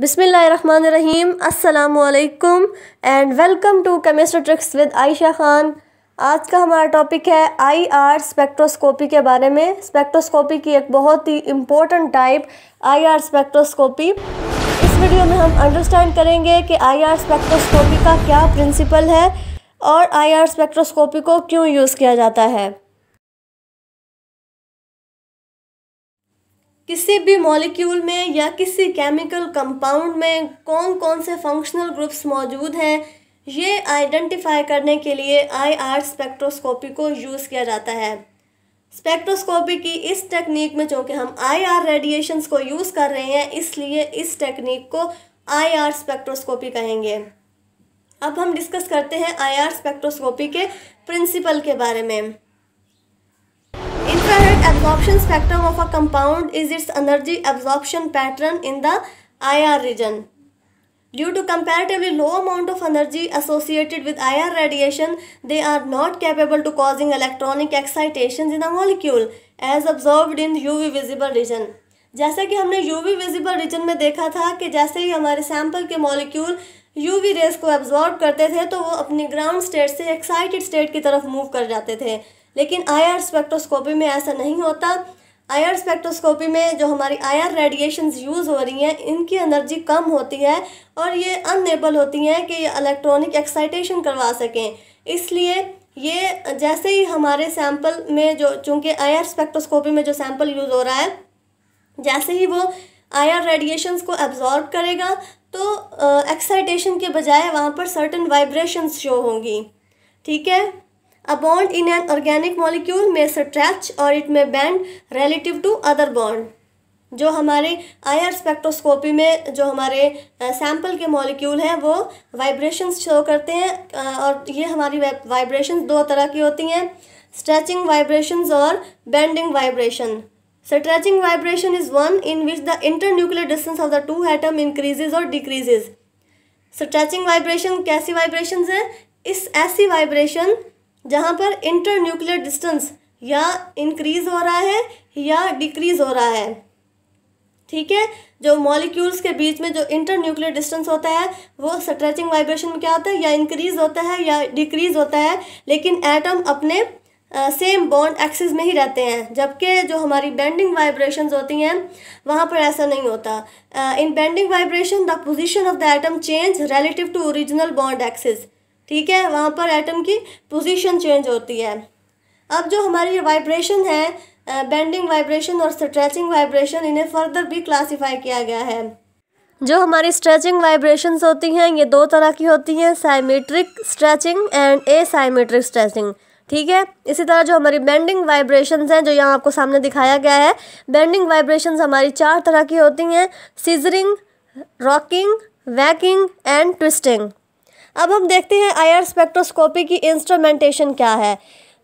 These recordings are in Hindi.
बिसमीम् अल्लाम and welcome to chemistry tricks with Ayesha Khan आज का हमारा टॉपिक है आईआर स्पेक्ट्रोस्कोपी के बारे में स्पेक्ट्रोस्कोपी की एक बहुत ही इम्पोर्टेंट टाइप आईआर स्पेक्ट्रोस्कोपी इस वीडियो में हम अंडरस्टैंड करेंगे कि आईआर स्पेक्ट्रोस्कोपी का क्या प्रिंसिपल है और आईआर स्पेक्ट्रोस्कोपी को क्यों यूज़ किया जाता है किसी भी मॉलिक्यूल में या किसी केमिकल कंपाउंड में कौन कौन से फंक्शनल ग्रुप्स मौजूद हैं ये आइडेंटिफाई करने के लिए आईआर स्पेक्ट्रोस्कोपी को यूज़ किया जाता है स्पेक्ट्रोस्कोपी की इस टेक्निक में चूँकि हम आईआर रेडिएशंस को यूज़ कर रहे हैं इसलिए इस टेक्निक को आईआर स्पेक्ट्रोस्कोपी कहेंगे अब हम डिस्कस करते हैं आईआर स्पेक्ट्रोस्कोपी के प्रिंसिपल के बारे में absorption spectrum of a compound is its energy absorption pattern in the IR region. Due to comparatively low amount of energy associated with IR radiation, they are not capable to causing electronic excitations in a molecule as observed in UV visible region. जैसा कि हमने यूवी विजिबल रीजन में देखा था कि जैसे ही हमारे सैंपल के मॉलिक्यूल यूवी रेस को एब्जॉर्ब करते थे तो वो अपनी ग्राउंड स्टेट से एक्साइटेड स्टेट की तरफ मूव कर जाते थे लेकिन आईआर स्पेक्ट्रोस्कोपी में ऐसा नहीं होता आर स्पेक्ट्रोस्कोपी में जो हमारी आर रेडिएशंस यूज़ हो रही हैं इनकी एनर्जी कम होती है और ये अनएबल होती हैं कि ये इलेक्ट्रॉनिक एक्साइटेशन करवा सकें इसलिए ये जैसे ही हमारे सैंपल में जो चूँकि आर स्पेक्ट्रोस्कोपी में जो सैंपल यूज़ हो रहा है जैसे ही वो आर रेडिएशंस को एब्जॉर्ब करेगा तो एक्साइटेशन के बजाय वहाँ पर सर्टन वाइब्रेशंस शो होंगी ठीक है A bond in an organic molecule may stretch or it may bend relative to other bond. जो हमारे आयर स्पेक्ट्रोस्कोपी में जो हमारे सैंपल के मॉलिक्यूल हैं वो वाइब्रेशंस शो करते हैं और ये हमारी वाइब्रेशंस दो तरह की होती हैं स्ट्रेचिंग वाइब्रेशंस और bending vibration stretching vibration is one in which the inter nuclear distance of the two atom increases और डिक्रीजेज स्ट्रेचिंग वाइब्रेशन कैसी वाइब्रेशन है इस ऐसी वाइब्रेशन जहाँ पर इंटर न्यूक्लियर डिस्टेंस या इंक्रीज हो रहा है या डिक्रीज हो रहा है ठीक है जो मॉलिक्यूल्स के बीच में जो इंटर न्यूक्लियर डिस्टेंस होता है वो स्ट्रेचिंग वाइब्रेशन में क्या होता है या इंक्रीज होता है या डिक्रीज होता है लेकिन एटम अपने सेम बॉन्ड एक्सिस में ही रहते हैं जबकि जो हमारी बेंडिंग वाइब्रेशंस होती हैं वहाँ पर ऐसा नहीं होता in bending vibration the position of the atom change relative to original bond axis ठीक है वहाँ पर एटम की पोजीशन चेंज होती है अब जो हमारी वाइब्रेशन है बेंडिंग वाइब्रेशन और स्ट्रेचिंग वाइब्रेशन इन्हें फर्दर भी क्लासिफाई किया गया है जो हमारी स्ट्रेचिंग वाइब्रेशंस होती हैं ये दो तरह की होती हैं symmetric stretching and asymmetric stretching ठीक है इसी तरह जो हमारी बेंडिंग वाइब्रेशंस हैं जो यहाँ आपको सामने दिखाया गया है बेंडिंग वाइब्रेशंस हमारी चार तरह की होती हैं scissoring rocking wagging and twisting अब हम देखते हैं आयर स्पेक्ट्रोस्कोपी की इंस्ट्रूमेंटेशन क्या है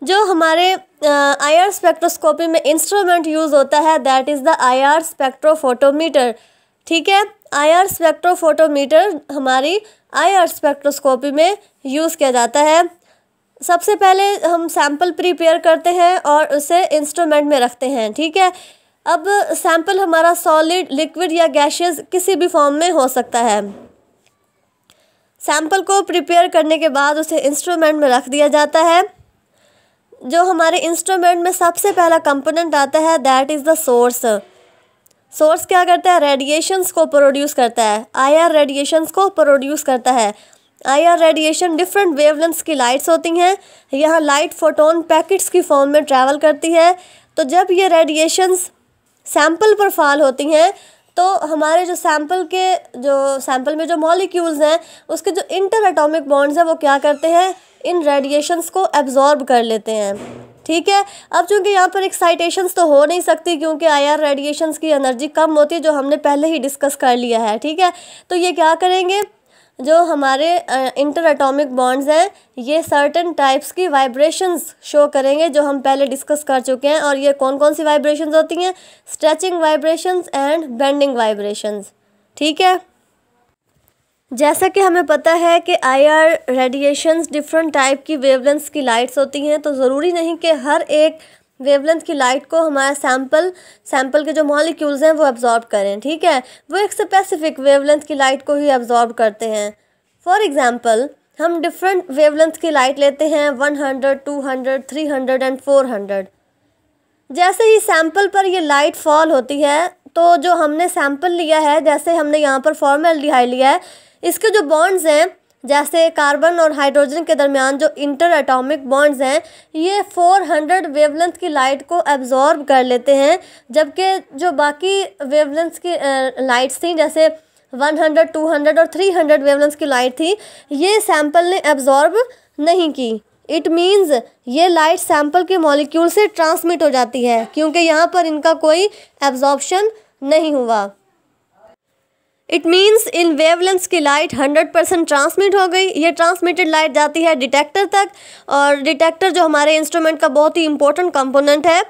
जो हमारे आयर स्पेक्ट्रोस्कोपी में इंस्ट्रूमेंट यूज़ होता है that is the IR spectrophotometer ठीक है आयर स्पेक्ट्रोफोटोमीटर हमारी आयर स्पेक्ट्रोस्कोपी में यूज़ किया जाता है सबसे पहले हम सैंपल प्रिपेयर करते हैं और उसे इंस्ट्रूमेंट में रखते हैं ठीक है अब सैंपल हमारा सॉलिड लिक्विड या गैशेज किसी भी फॉर्म में हो सकता है सैम्पल को प्रिपेयर करने के बाद उसे इंस्ट्रूमेंट में रख दिया जाता है जो हमारे इंस्ट्रूमेंट में सबसे पहला कंपोनेंट आता है that is the source source क्या करता है रेडिएशंस को प्रोड्यूस करता है आईआर रेडिएशंस को प्रोड्यूस करता है आईआर रेडिएशन डिफरेंट वेवलेंथ्स की लाइट्स होती हैं यहाँ लाइट फोटोन पैकेट्स की फॉर्म में ट्रैवल करती है तो जब ये रेडिएशंस सैंपल पर फॉल होती हैं तो हमारे जो सैम्पल के जो सैम्पल में जो मॉलिक्यूल्स हैं उसके जो इंटर एटॉमिक बॉन्ड्स हैं वो क्या करते हैं इन रेडिएशंस को एब्जॉर्ब कर लेते हैं ठीक है अब चूंकि यहाँ पर एक्साइटेशंस तो हो नहीं सकती क्योंकि आईआर रेडिएशंस की एनर्जी कम होती है जो हमने पहले ही डिस्कस कर लिया है ठीक है तो ये क्या करेंगे जो हमारे इंटर एटॉमिक बॉन्ड्स हैं ये सर्टेन टाइप्स की वाइब्रेशंस शो करेंगे जो हम पहले डिस्कस कर चुके हैं और ये कौन कौन सी वाइब्रेशंस होती हैं stretching vibrations and bending vibrations ठीक है जैसा कि हमें पता है कि आईआर रेडिएशंस डिफरेंट टाइप की वेवलेंस की लाइट्स होती हैं तो ज़रूरी नहीं कि हर एक वेवलेंथ की लाइट को हमारा सैम्पल सैम्पल के जो मॉलिक्यूल्स हैं वो एब्जॉर्ब करें ठीक है वो एक स्पेसिफिक वेवलेंथ की लाइट को ही एब्जॉर्ब करते हैं फॉर एग्ज़ाम्पल हम डिफरेंट वेवलेंथ की लाइट लेते हैं one hundred two hundred three hundred and four hundred जैसे ही सैम्पल पर ये लाइट फॉल होती है तो जो हमने सैम्पल लिया है जैसे हमने यहाँ पर फॉर्मेलिहाइड लिया है इसके जो बॉन्ड्स हैं जैसे कार्बन और हाइड्रोजन के दरमियान जो इंटर एटॉमिक बॉन्ड्स हैं ये 400 वेवलेंथ की लाइट को एब्जॉर्ब कर लेते हैं जबकि जो बाकी वेवलेंथ की लाइट्स थी जैसे 100, 200 और 300 वेवलेंस की लाइट थी ये सैम्पल ने एब्जॉर्ब नहीं की इट मीन्स ये लाइट सैम्पल के मॉलिक्यूल से ट्रांसमिट हो जाती है क्योंकि यहाँ पर इनका कोई एब्जॉर्बशन नहीं हुआ इट मीन्स इन वेवलेंस की लाइट 100 परसेंट ट्रांसमिट हो गई ये ट्रांसमिटेड लाइट जाती है डिटेक्टर तक और डिटेक्टर जो हमारे इंस्ट्रूमेंट का बहुत ही इंपॉर्टेंट कंपोनेंट है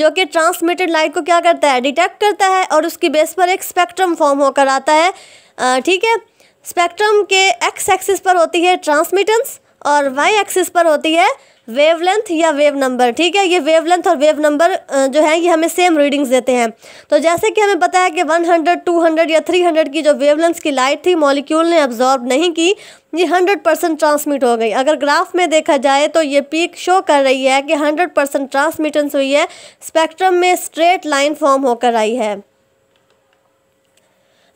जो कि ट्रांसमिटेड लाइट को क्या करता है डिटेक्ट करता है और उसकी बेस पर एक स्पेक्ट्रम फॉर्म होकर आता है ठीक है स्पेक्ट्रम के एक्स एक्सिस पर होती है ट्रांसमिटेंस और वाई एक्सिस पर होती है वेवलेंथ या वेव नंबर ठीक है ये वेवलेंथ और वेव नंबर जो है ये हमें सेम रीडिंग्स देते हैं तो जैसे कि हमें पता है कि 100, 200 या 300 की जो वेवलेंथ की लाइट थी मॉलिक्यूल ने अब्जॉर्ब नहीं की ये 100 परसेंट ट्रांसमिट हो गई अगर ग्राफ में देखा जाए तो ये पीक शो कर रही है कि 100 परसेंट ट्रांसमिटेंस हुई है स्पेक्ट्रम में स्ट्रेट लाइन फॉर्म होकर आई है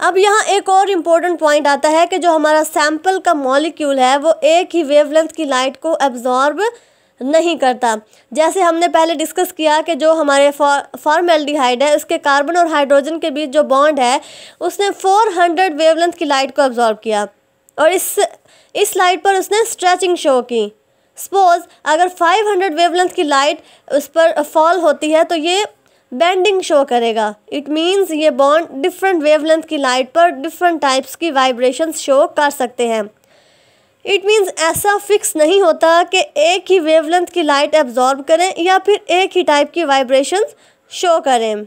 अब यहाँ एक और इम्पोर्टेंट पॉइंट आता है कि जो हमारा सैम्पल का मॉलिक्यूल है वो एक ही वेवलेंथ की लाइट को एब्जॉर्ब नहीं करता जैसे हमने पहले डिस्कस किया कि जो हमारे फॉर्मेल्डिहाइड है उसके कार्बन और हाइड्रोजन के बीच जो बॉन्ड है उसने 400 वेवलेंथ की लाइट को अब्जॉर्ब किया और इस इस लाइट पर उसने स्ट्रेचिंग शो की सपोज अगर 500 वेवलेंथ की लाइट उस पर फॉल होती है तो ये बेंडिंग शो करेगा इट मीन्स ये बॉन्ड डिफरेंट वेवलेंथ की लाइट पर डिफरेंट टाइप्स की वाइब्रेशंस शो कर सकते हैं इट मीन्स ऐसा फिक्स नहीं होता कि एक ही वेवलेंथ की लाइट एब्जॉर्ब करें या फिर एक ही टाइप की वाइब्रेशन शो करें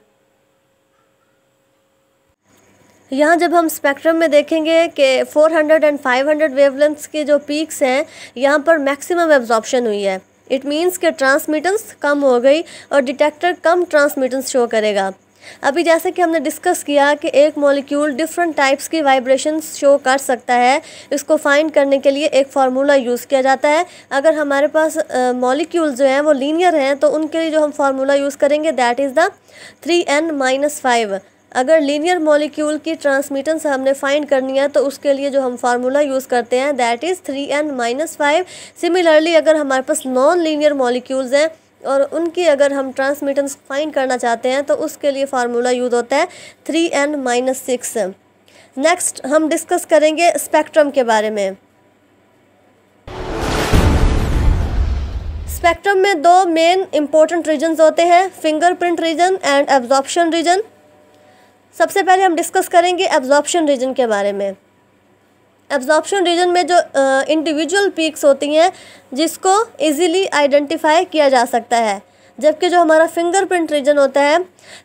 यहाँ जब हम स्पेक्ट्रम में देखेंगे कि 400 एंड 500 वेवलेंथ्स के जो पीक्स हैं यहाँ पर मैक्सिमम एब्जॉर्बशन हुई है इट मीन्स कि ट्रांसमिटेंस कम हो गई और डिटेक्टर कम ट्रांसमिटेंस शो करेगा अभी जैसे कि हमने डिस्कस किया कि एक मॉलिक्यूल डिफरेंट टाइप्स की वाइब्रेशन शो कर सकता है इसको फाइंड करने के लिए एक फार्मूला यूज़ किया जाता है अगर हमारे पास मॉलिक्यूल जो हैं वो लीनियर हैं तो उनके लिए जो हम फार्मूला यूज़ करेंगे that is the three N minus five अगर लीनियर मॉलिक्यूल की ट्रांसमिटेंस हमने फाइंड करनी है तो उसके लिए जो हम फार्मूला यूज़ करते हैं that is three N minus five similarly अगर हमारे पास नॉन लीनियर मॉलिक्यूल्स हैं और उनकी अगर हम ट्रांसमिटेंस फाइंड करना चाहते हैं तो उसके लिए फार्मूला यूज़ होता है three N minus six next हम डिस्कस करेंगे स्पेक्ट्रम के बारे में स्पेक्ट्रम में दो मेन इम्पोर्टेंट रीजन होते हैं fingerprint region and absorption region सबसे पहले हम डिस्कस करेंगे एब्जॉर्प्शन रीजन के बारे में एब्जॉर्प्शन रीजन में जो इंडिविजुअल पीक्स होती हैं जिसको इजीली आइडेंटिफाई किया जा सकता है जबकि जो हमारा फिंगरप्रिंट रीजन होता है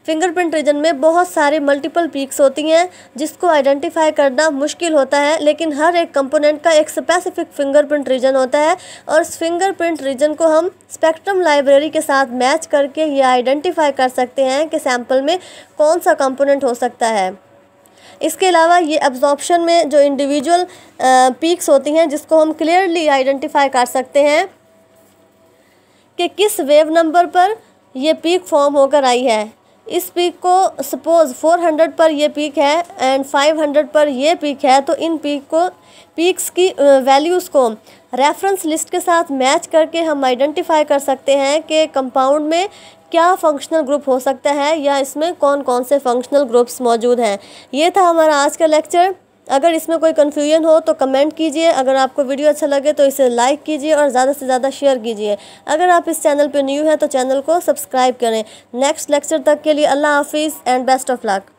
फिंगरप्रिंट रीजन में बहुत सारे मल्टीपल पीक्स होती हैं जिसको आइडेंटिफाई करना मुश्किल होता है लेकिन हर एक कंपोनेंट का एक स्पेसिफिक फिंगरप्रिंट रीजन होता है और उस फिंगरप्रिंट रीजन को हम स्पेक्ट्रम लाइब्रेरी के साथ मैच करके ये आइडेंटिफाई कर सकते हैं कि सैम्पल में कौन सा कंपोनेंट हो सकता है इसके अलावा ये एब्जॉर्बशन में जो इंडिविजुअल पीक्स होती हैं जिसको हम क्लियरली आइडेंटिफाई कर सकते हैं कि किस वेव नंबर पर यह पीक फॉर्म होकर आई है इस पीक को सपोज़ 400 पर यह पीक है एंड 500 पर यह पीक है तो इन पीक को पीक्स की वैल्यूज़ को रेफरेंस लिस्ट के साथ मैच करके हम आइडेंटिफाई कर सकते हैं कि कंपाउंड में क्या फंक्शनल ग्रुप हो सकता है या इसमें कौन कौन से फंक्शनल ग्रुप्स मौजूद हैं ये था हमारा आज का लेक्चर अगर इसमें कोई कन्फ्यूजन हो तो कमेंट कीजिए अगर आपको वीडियो अच्छा लगे तो इसे लाइक कीजिए और ज़्यादा से ज़्यादा शेयर कीजिए अगर आप इस चैनल पर न्यू हैं तो चैनल को सब्सक्राइब करें नेक्स्ट लेक्चर तक के लिए अल्लाह हाफिज़ एंड बेस्ट ऑफ लक